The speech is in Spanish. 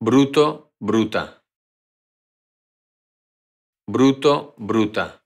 bruto, bruta. Bruto, bruta.